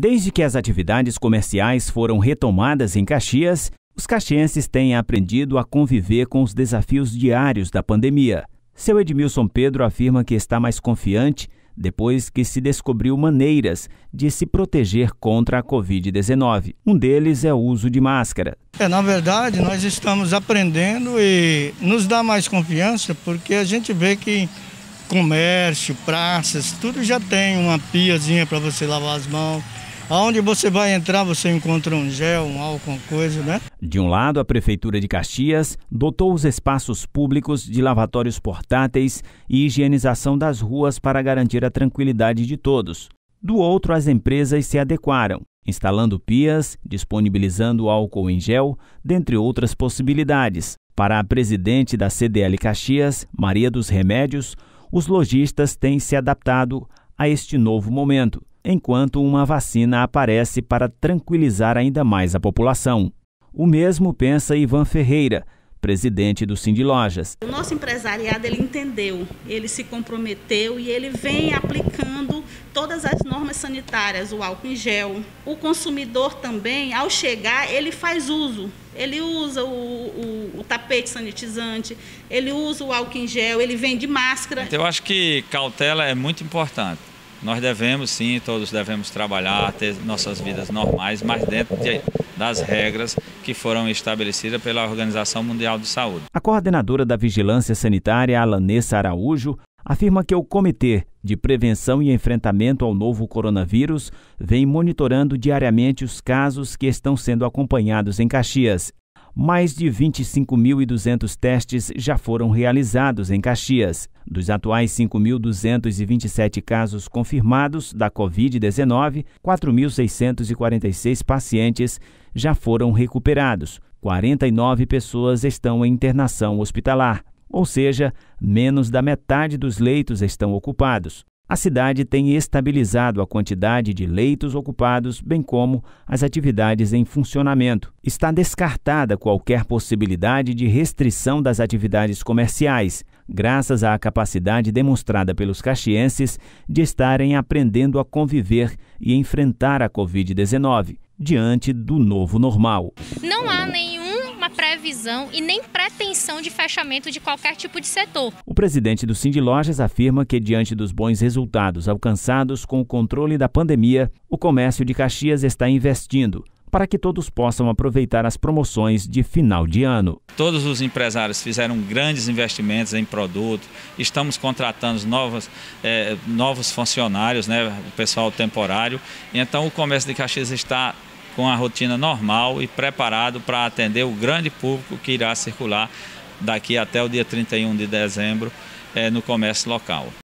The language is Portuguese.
Desde que as atividades comerciais foram retomadas em Caxias, os caxienses têm aprendido a conviver com os desafios diários da pandemia. Seu Edmilson Pedro afirma que está mais confiante depois que se descobriu maneiras de se proteger contra a Covid-19. Um deles é o uso de máscara. É, na verdade, nós estamos aprendendo e nos dá mais confiança porque a gente vê que comércio, praças, tudo já tem uma piazinha para você lavar as mãos Aonde você vai entrar, você encontra um gel, um álcool, coisa, né? De um lado, a Prefeitura de Caxias dotou os espaços públicos de lavatórios portáteis e higienização das ruas para garantir a tranquilidade de todos. Do outro, as empresas se adequaram, instalando pias, disponibilizando álcool em gel, dentre outras possibilidades. Para a presidente da CDL Caxias, Maria dos Remédios, os lojistas têm se adaptado a este novo momento enquanto uma vacina aparece para tranquilizar ainda mais a população. O mesmo pensa Ivan Ferreira, presidente do Cindy Lojas. O nosso empresariado ele entendeu, ele se comprometeu e ele vem aplicando todas as normas sanitárias, o álcool em gel. O consumidor também, ao chegar, ele faz uso. Ele usa o, o, o tapete sanitizante, ele usa o álcool em gel, ele vende máscara. Então, eu acho que cautela é muito importante. Nós devemos sim, todos devemos trabalhar, ter nossas vidas normais, mas dentro de, das regras que foram estabelecidas pela Organização Mundial de Saúde. A coordenadora da Vigilância Sanitária, Alanessa Araújo, afirma que o Comitê de Prevenção e Enfrentamento ao Novo Coronavírus vem monitorando diariamente os casos que estão sendo acompanhados em Caxias mais de 25.200 testes já foram realizados em Caxias. Dos atuais 5.227 casos confirmados da Covid-19, 4.646 pacientes já foram recuperados. 49 pessoas estão em internação hospitalar, ou seja, menos da metade dos leitos estão ocupados. A cidade tem estabilizado a quantidade de leitos ocupados, bem como as atividades em funcionamento. Está descartada qualquer possibilidade de restrição das atividades comerciais, graças à capacidade demonstrada pelos caxienses de estarem aprendendo a conviver e enfrentar a Covid-19 diante do novo normal. Não há nenhum previsão e nem pretensão de fechamento de qualquer tipo de setor presidente do Cindy Lojas afirma que, diante dos bons resultados alcançados com o controle da pandemia, o comércio de Caxias está investindo para que todos possam aproveitar as promoções de final de ano. Todos os empresários fizeram grandes investimentos em produto, estamos contratando novos, é, eh, novos funcionários, né, o pessoal temporário. Então o comércio de Caxias está com a rotina normal e preparado para atender o grande público que irá circular daqui até o dia 31 de dezembro é, no comércio local.